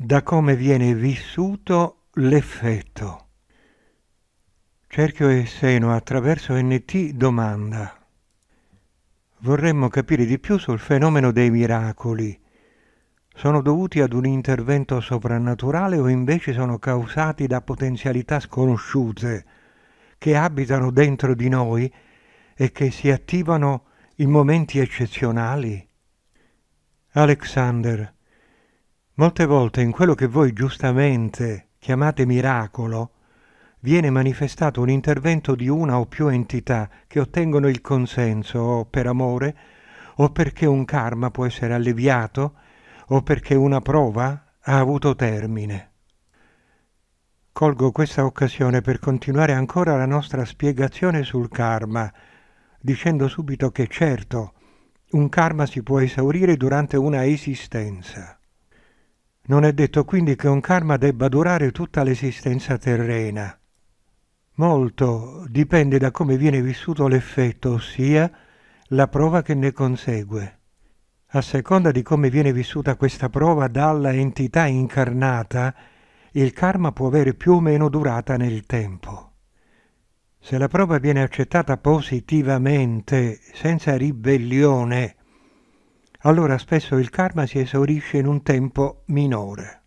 da come viene vissuto l'effetto. Cerchio e Seno attraverso NT domanda. Vorremmo capire di più sul fenomeno dei miracoli. Sono dovuti ad un intervento soprannaturale o invece sono causati da potenzialità sconosciute che abitano dentro di noi e che si attivano in momenti eccezionali? Alexander Molte volte in quello che voi giustamente chiamate miracolo viene manifestato un intervento di una o più entità che ottengono il consenso o per amore o perché un karma può essere alleviato o perché una prova ha avuto termine. Colgo questa occasione per continuare ancora la nostra spiegazione sul karma, dicendo subito che certo, un karma si può esaurire durante una esistenza. Non è detto quindi che un karma debba durare tutta l'esistenza terrena. Molto dipende da come viene vissuto l'effetto, ossia la prova che ne consegue. A seconda di come viene vissuta questa prova dalla entità incarnata, il karma può avere più o meno durata nel tempo. Se la prova viene accettata positivamente, senza ribellione, allora spesso il karma si esaurisce in un tempo minore.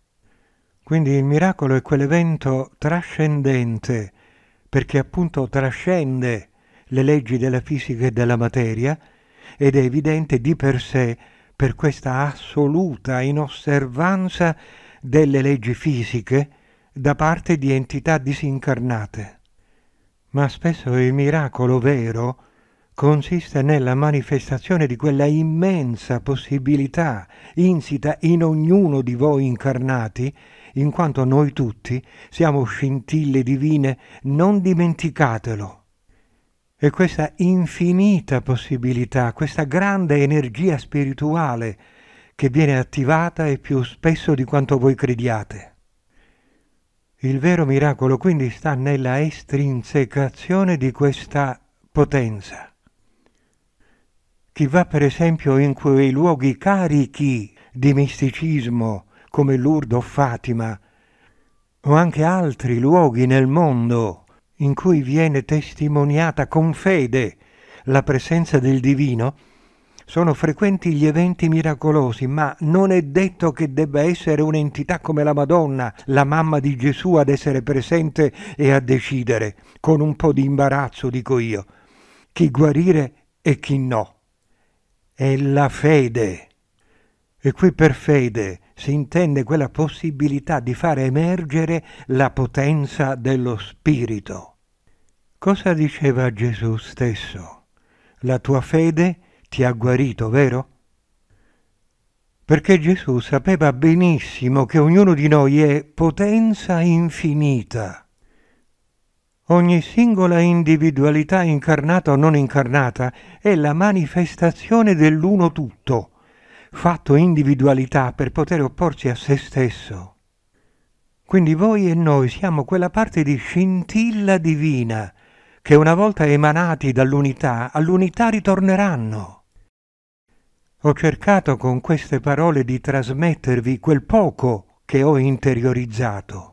Quindi il miracolo è quell'evento trascendente, perché appunto trascende le leggi della fisica e della materia ed è evidente di per sé per questa assoluta inosservanza delle leggi fisiche da parte di entità disincarnate. Ma spesso il miracolo vero consiste nella manifestazione di quella immensa possibilità insita in ognuno di voi incarnati, in quanto noi tutti siamo scintille divine, non dimenticatelo. E questa infinita possibilità, questa grande energia spirituale che viene attivata e più spesso di quanto voi crediate. Il vero miracolo quindi sta nella estrinsecazione di questa potenza. Chi va per esempio in quei luoghi carichi di misticismo come Lourdes o Fatima, o anche altri luoghi nel mondo in cui viene testimoniata con fede la presenza del divino, sono frequenti gli eventi miracolosi, ma non è detto che debba essere un'entità come la Madonna, la mamma di Gesù, ad essere presente e a decidere, con un po' di imbarazzo, dico io, chi guarire e chi no è la fede. E qui per fede si intende quella possibilità di fare emergere la potenza dello Spirito. Cosa diceva Gesù stesso? La tua fede ti ha guarito, vero? Perché Gesù sapeva benissimo che ognuno di noi è potenza infinita Ogni singola individualità incarnata o non incarnata è la manifestazione dell'uno tutto, fatto individualità per poter opporsi a se stesso. Quindi voi e noi siamo quella parte di scintilla divina che una volta emanati dall'unità, all'unità ritorneranno. Ho cercato con queste parole di trasmettervi quel poco che ho interiorizzato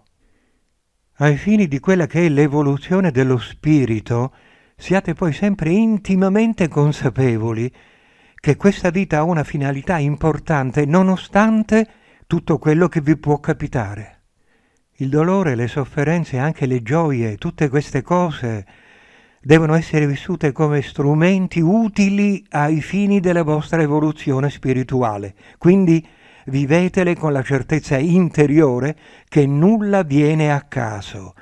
ai fini di quella che è l'evoluzione dello spirito, siate poi sempre intimamente consapevoli che questa vita ha una finalità importante nonostante tutto quello che vi può capitare. Il dolore, le sofferenze, anche le gioie, tutte queste cose devono essere vissute come strumenti utili ai fini della vostra evoluzione spirituale. Quindi vivetele con la certezza interiore che nulla viene a caso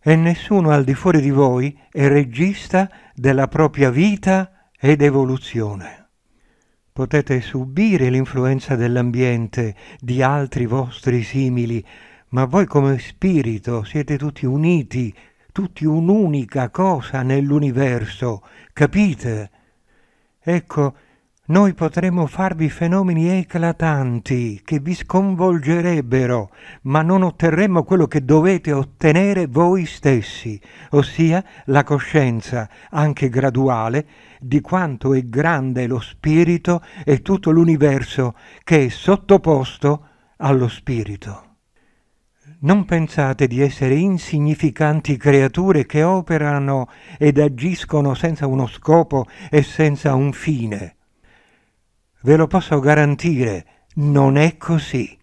e nessuno al di fuori di voi è regista della propria vita ed evoluzione. Potete subire l'influenza dell'ambiente, di altri vostri simili, ma voi come spirito siete tutti uniti, tutti un'unica cosa nell'universo, capite? Ecco, noi potremmo farvi fenomeni eclatanti che vi sconvolgerebbero, ma non otterremmo quello che dovete ottenere voi stessi, ossia la coscienza, anche graduale, di quanto è grande lo spirito e tutto l'universo che è sottoposto allo spirito. Non pensate di essere insignificanti creature che operano ed agiscono senza uno scopo e senza un fine Ve lo posso garantire, non è così.